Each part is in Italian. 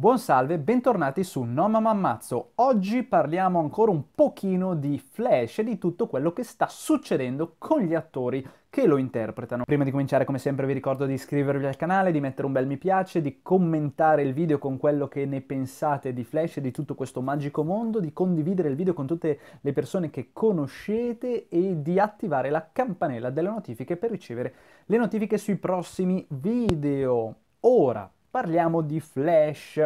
Buon salve, bentornati su No Mamma Ammazzo. Oggi parliamo ancora un pochino di Flash e di tutto quello che sta succedendo con gli attori che lo interpretano. Prima di cominciare come sempre vi ricordo di iscrivervi al canale, di mettere un bel mi piace, di commentare il video con quello che ne pensate di Flash e di tutto questo magico mondo, di condividere il video con tutte le persone che conoscete e di attivare la campanella delle notifiche per ricevere le notifiche sui prossimi video. Ora Parliamo di Flash.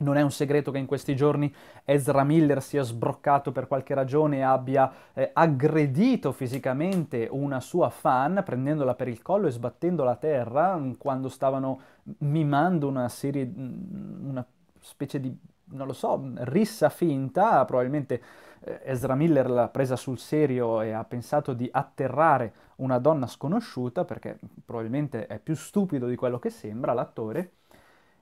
Non è un segreto che in questi giorni Ezra Miller sia sbroccato per qualche ragione e abbia eh, aggredito fisicamente una sua fan, prendendola per il collo e sbattendola a terra mm, quando stavano mimando una serie, mm, una specie di non lo so, rissa finta, probabilmente eh, Ezra Miller l'ha presa sul serio e ha pensato di atterrare una donna sconosciuta, perché probabilmente è più stupido di quello che sembra l'attore,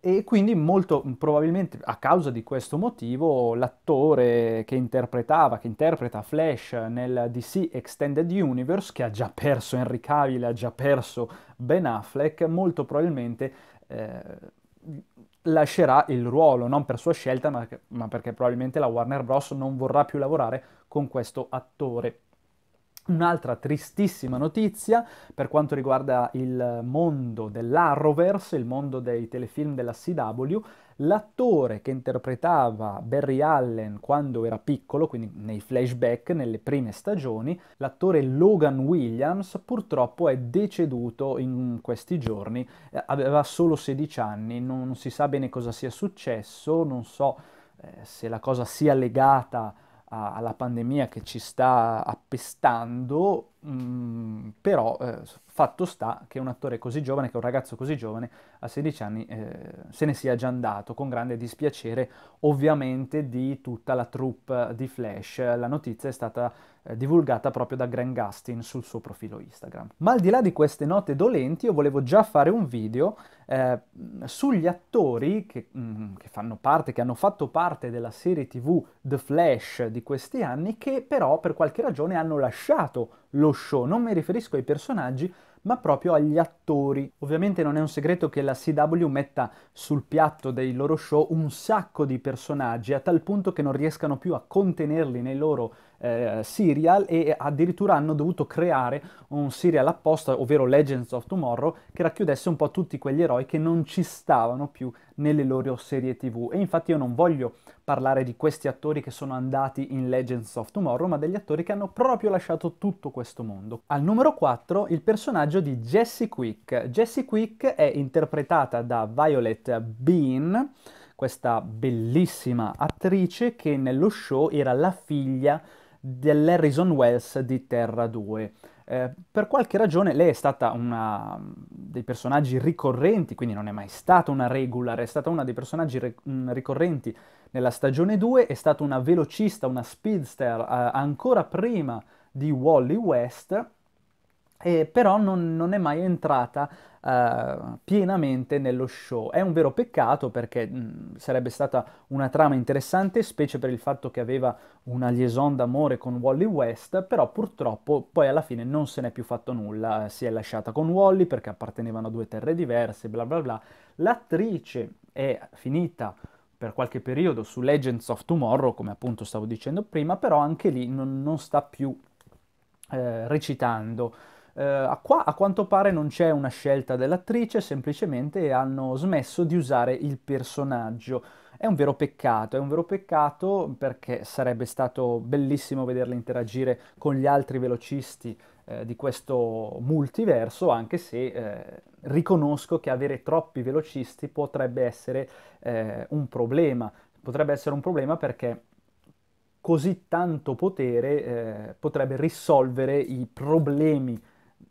e quindi molto probabilmente a causa di questo motivo l'attore che interpretava, che interpreta Flash nel DC Extended Universe, che ha già perso Henry Cavill, ha già perso Ben Affleck, molto probabilmente... Eh, lascerà il ruolo, non per sua scelta, ma, ma perché probabilmente la Warner Bros. non vorrà più lavorare con questo attore. Un'altra tristissima notizia per quanto riguarda il mondo dell'Arrowverse, il mondo dei telefilm della CW, l'attore che interpretava Barry Allen quando era piccolo, quindi nei flashback, nelle prime stagioni, l'attore Logan Williams purtroppo è deceduto in questi giorni, eh, aveva solo 16 anni, non si sa bene cosa sia successo, non so eh, se la cosa sia legata a alla pandemia che ci sta appestando Mm, però eh, fatto sta che un attore così giovane, che un ragazzo così giovane, a 16 anni, eh, se ne sia già andato, con grande dispiacere ovviamente di tutta la troupe di Flash. La notizia è stata eh, divulgata proprio da Grant Gustin sul suo profilo Instagram. Ma al di là di queste note dolenti, io volevo già fare un video eh, sugli attori che, mm, che fanno parte, che hanno fatto parte della serie tv The Flash di questi anni, che però per qualche ragione hanno lasciato lo show. Non mi riferisco ai personaggi, ma proprio agli attori attori. Ovviamente non è un segreto che la CW metta sul piatto dei loro show un sacco di personaggi a tal punto che non riescano più a contenerli nei loro eh, serial e addirittura hanno dovuto creare un serial apposta, ovvero Legends of Tomorrow, che racchiudesse un po' tutti quegli eroi che non ci stavano più nelle loro serie tv. E infatti io non voglio parlare di questi attori che sono andati in Legends of Tomorrow, ma degli attori che hanno proprio lasciato tutto questo mondo. Al numero 4 il personaggio di Jesse Quick Quick. Jessie Quick è interpretata da Violet Bean, questa bellissima attrice che nello show era la figlia dell'Harrison Wells di Terra 2. Eh, per qualche ragione lei è stata una mm, dei personaggi ricorrenti, quindi non è mai stata una regular, è stata una dei personaggi re, mm, ricorrenti nella stagione 2, è stata una velocista, una speedster eh, ancora prima di Wally West eh, però non, non, è mai entrata eh, pienamente nello show. È un vero peccato perché mh, mm, sarebbe stata una trama interessante, specie per il fatto che aveva una liaison d'amore con Wally West, però purtroppo poi alla fine non se n'è più fatto nulla, si è lasciata con Wally perché appartenevano a due terre diverse, bla bla bla. L'attrice è finita per qualche periodo su Legends of Tomorrow, come appunto stavo dicendo prima, però anche lì non, non sta più eh, recitando. Uh, qua a quanto pare non c'è una scelta dell'attrice, semplicemente hanno smesso di usare il personaggio. È un vero peccato, è un vero peccato perché sarebbe stato bellissimo vederla interagire con gli altri velocisti eh, di questo multiverso, anche se eh, riconosco che avere troppi velocisti potrebbe essere eh, un problema. Potrebbe essere un problema perché così tanto potere eh, potrebbe risolvere i problemi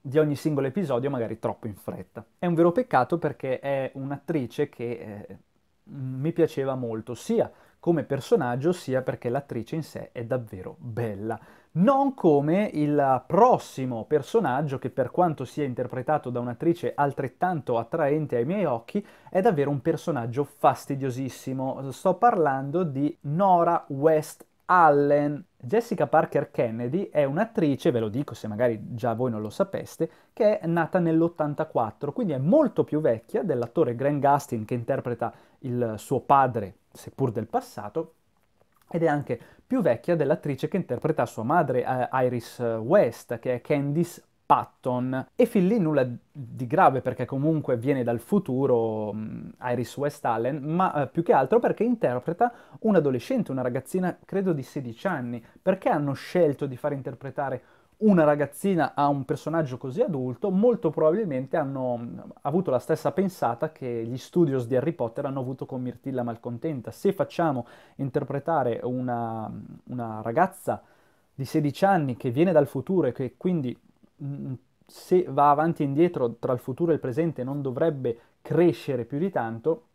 di ogni singolo episodio magari troppo in fretta. È un vero peccato perché è un'attrice che eh, mi piaceva molto, sia come personaggio sia perché l'attrice in sé è davvero bella. Non come il prossimo personaggio che per quanto sia interpretato da un'attrice altrettanto attraente ai miei occhi è davvero un personaggio fastidiosissimo. Sto parlando di Nora West Allen. Jessica Parker Kennedy è un'attrice, ve lo dico se magari già voi non lo sapeste, che è nata nell'84, quindi è molto più vecchia dell'attore Grant Gustin che interpreta il suo padre, seppur del passato, ed è anche più vecchia dell'attrice che interpreta sua madre, eh, Iris eh, West, che è Candice Patton e fin lì nulla di grave perché comunque viene dal futuro um, Iris West Allen, ma uh, più che altro perché interpreta un adolescente, una ragazzina credo di 16 anni. Perché hanno scelto di far interpretare una ragazzina a un personaggio così adulto? Molto probabilmente hanno mm, avuto la stessa pensata che gli studios di Harry Potter hanno avuto con Mirtilla Malcontenta. Se facciamo interpretare una, mm, una ragazza di 16 anni che viene dal futuro e che quindi Mm, se va avanti e indietro tra il futuro e il presente non dovrebbe crescere più di tanto,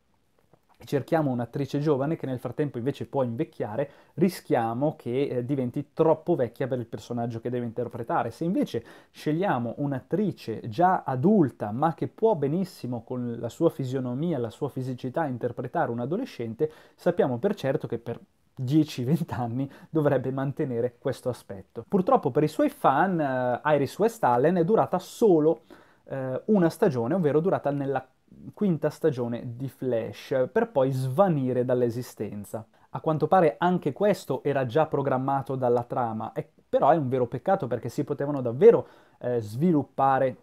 cerchiamo un'attrice giovane che nel frattempo invece può invecchiare, rischiamo che eh, diventi troppo vecchia per il personaggio che deve interpretare. Se invece scegliamo un'attrice già adulta, ma che può benissimo con la sua fisionomia, la sua fisicità interpretare un adolescente, sappiamo per certo che per 10-20 anni dovrebbe mantenere questo aspetto. Purtroppo per i suoi fan eh, Iris West Allen è durata solo eh, una stagione, ovvero durata nella quinta stagione di Flash, per poi svanire dall'esistenza. A quanto pare anche questo era già programmato dalla trama, è, però è un vero peccato perché si potevano davvero eh, sviluppare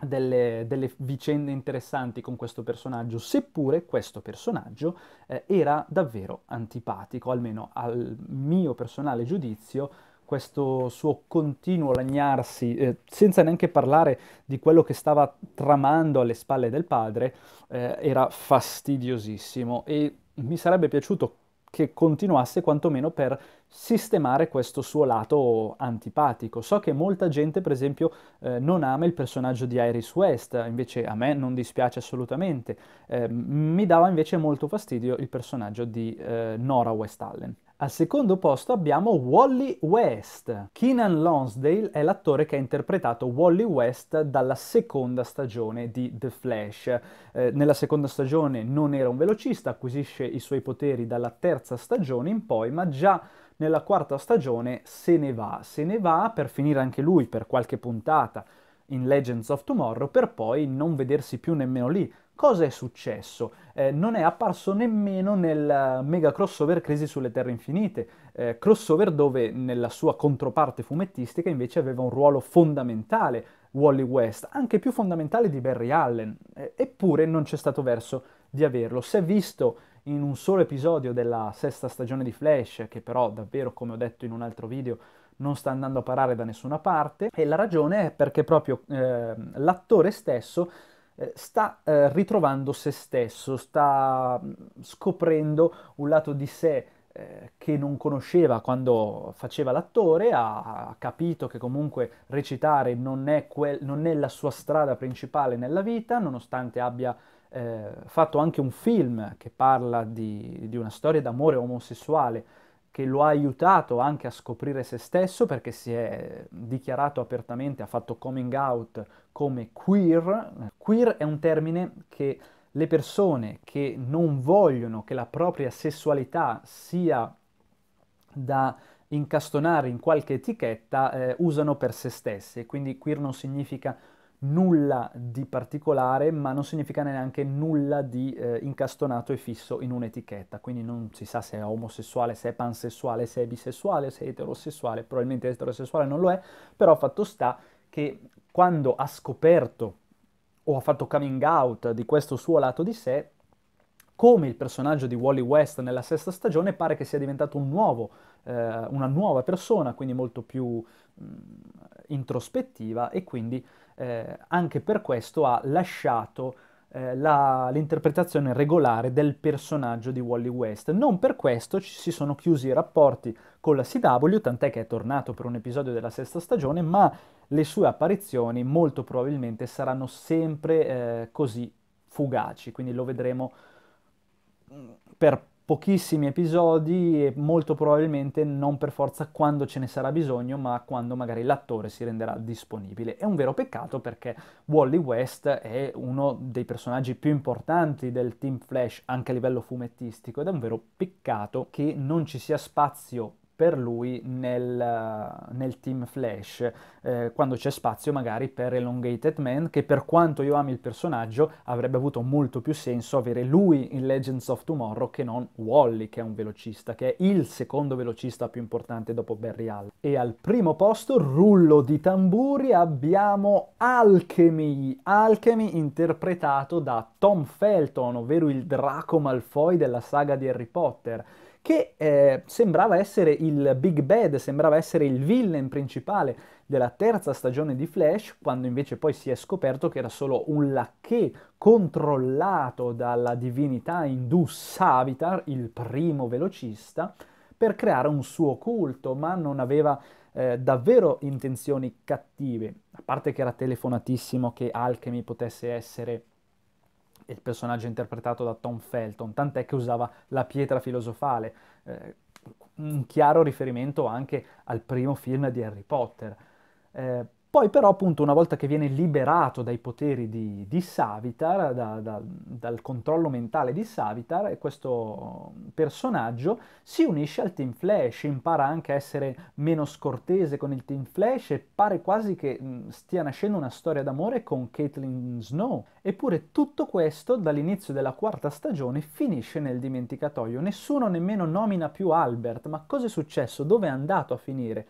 delle, delle, vicende interessanti con questo personaggio, seppure questo personaggio eh, era davvero antipatico, almeno al mio personale giudizio, questo suo continuo lagnarsi, eh, senza neanche parlare di quello che stava tramando alle spalle del padre, eh, era fastidiosissimo e mi sarebbe piaciuto che continuasse quantomeno per sistemare questo suo lato antipatico. So che molta gente, per esempio, eh, non ama il personaggio di Iris West, invece a me non dispiace assolutamente. Eh, mi dava invece molto fastidio il personaggio di eh, Nora West Allen. Al secondo posto abbiamo Wally West. Keenan Lonsdale è l'attore che ha interpretato Wally West dalla seconda stagione di The Flash. Eh, nella seconda stagione non era un velocista, acquisisce i suoi poteri dalla terza stagione in poi, ma già nella quarta stagione se ne va. Se ne va per finire anche lui per qualche puntata in Legends of Tomorrow per poi non vedersi più nemmeno lì. Cosa è successo? Eh, non è apparso nemmeno nel eh, mega crossover Crisi sulle Terre Infinite, eh, crossover dove nella sua controparte fumettistica invece aveva un ruolo fondamentale Wally West, anche più fondamentale di Barry Allen, eh, eppure non c'è stato verso di averlo. Si è visto in un solo episodio della sesta stagione di Flash, che però davvero, come ho detto in un altro video, non sta andando a parare da nessuna parte e la ragione è perché proprio eh, l'attore stesso eh, sta eh, ritrovando se stesso, sta scoprendo un lato di sé eh, che non conosceva quando faceva l'attore, ha capito che comunque recitare non è, quel, non è la sua strada principale nella vita, nonostante abbia eh, fatto anche un film che parla di, di una storia d'amore omosessuale che lo ha aiutato anche a scoprire se stesso perché si è dichiarato apertamente, ha fatto coming out come queer. Queer è un termine che le persone che non vogliono che la propria sessualità sia da incastonare in qualche etichetta eh, usano per se stesse, quindi queer non significa nulla di particolare, ma non significa neanche nulla di eh, incastonato e fisso in un'etichetta, quindi non si sa se è omosessuale, se è pansessuale, se è bisessuale, se è eterosessuale, probabilmente eterosessuale non lo è, però fatto sta che quando ha scoperto o ha fatto coming out di questo suo lato di sé, come il personaggio di Wally West nella sesta stagione, pare che sia diventato un nuovo, eh, una nuova persona, quindi molto più mh, mm, introspettiva e quindi eh, anche per questo ha lasciato eh, la, l'interpretazione regolare del personaggio di Wally West. Non per questo ci si sono chiusi i rapporti con la CW, tant'è che è tornato per un episodio della sesta stagione, ma le sue apparizioni molto probabilmente saranno sempre eh, così fugaci, quindi lo vedremo mm, per pochissimi episodi e molto probabilmente non per forza quando ce ne sarà bisogno, ma quando magari l'attore si renderà disponibile. È un vero peccato perché Wally West è uno dei personaggi più importanti del Team Flash anche a livello fumettistico ed è un vero peccato che non ci sia spazio per lui nel, nel team Flash, eh, quando c'è spazio magari per Elongated Man, che per quanto io ami il personaggio avrebbe avuto molto più senso avere lui in Legends of Tomorrow che non Wally, che è un velocista, che è il secondo velocista più importante dopo Barry Allen. E al primo posto, rullo di tamburi, abbiamo Alchemy, Alchemy interpretato da Tom Felton, ovvero il Draco Malfoy della saga di Harry Potter che eh, sembrava essere il Big Bad, sembrava essere il villain principale della terza stagione di Flash, quando invece poi si è scoperto che era solo un lacché controllato dalla divinità indù Savitar, il primo velocista, per creare un suo culto, ma non aveva eh, davvero intenzioni cattive, a parte che era telefonatissimo che Alchemy potesse essere il personaggio interpretato da Tom Felton, tant'è che usava la pietra filosofale, eh, un chiaro riferimento anche al primo film di Harry Potter. Eh, poi però appunto una volta che viene liberato dai poteri di, di Savitar, da, da, dal controllo mentale di Savitar, questo personaggio si unisce al Team Flash, impara anche a essere meno scortese con il Team Flash e pare quasi che stia nascendo una storia d'amore con Caitlyn Snow. Eppure tutto questo dall'inizio della quarta stagione finisce nel dimenticatoio, nessuno nemmeno nomina più Albert, ma cosa è successo? Dove è andato a finire?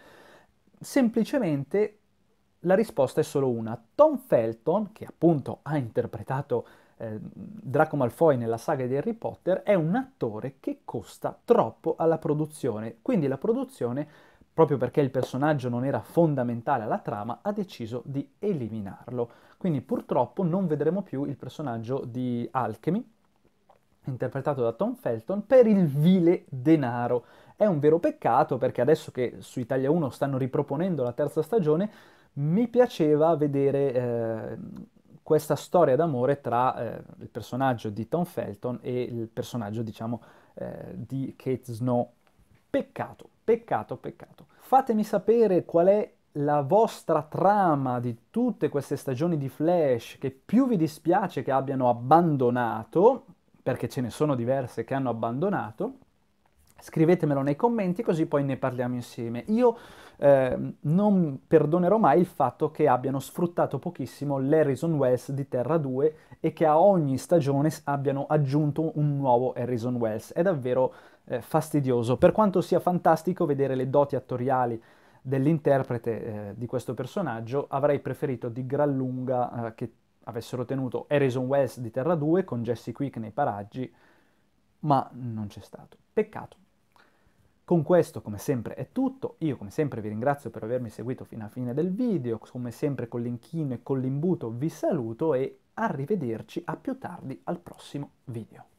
Semplicemente la risposta è solo una. Tom Felton, che appunto ha interpretato eh, Draco Malfoy nella saga di Harry Potter, è un attore che costa troppo alla produzione, quindi la produzione, proprio perché il personaggio non era fondamentale alla trama, ha deciso di eliminarlo. Quindi purtroppo non vedremo più il personaggio di Alchemy, interpretato da Tom Felton, per il vile denaro. È un vero peccato perché adesso che su Italia 1 stanno riproponendo la terza stagione, mi piaceva vedere eh, questa storia d'amore tra eh, il personaggio di Tom Felton e il personaggio, diciamo, eh, di Kate Snow. Peccato, peccato, peccato. Fatemi sapere qual è la vostra trama di tutte queste stagioni di Flash che più vi dispiace che abbiano abbandonato, perché ce ne sono diverse che hanno abbandonato, scrivetemelo nei commenti così poi ne parliamo insieme. Io eh, non perdonerò mai il fatto che abbiano sfruttato pochissimo l'Harrison Wells di Terra 2 e che a ogni stagione abbiano aggiunto un nuovo Harrison Wells. È davvero eh, fastidioso, per quanto sia fantastico vedere le doti attoriali dell'interprete eh, di questo personaggio, avrei preferito di gran lunga eh, che avessero tenuto Harrison Wells di Terra 2 con Jesse Quick nei paraggi, ma non c'è stato. Peccato. Con questo, come sempre, è tutto. Io, come sempre, vi ringrazio per avermi seguito fino alla fine del video. Come sempre, con l'inchino e con l'imbuto vi saluto e arrivederci a più tardi al prossimo video.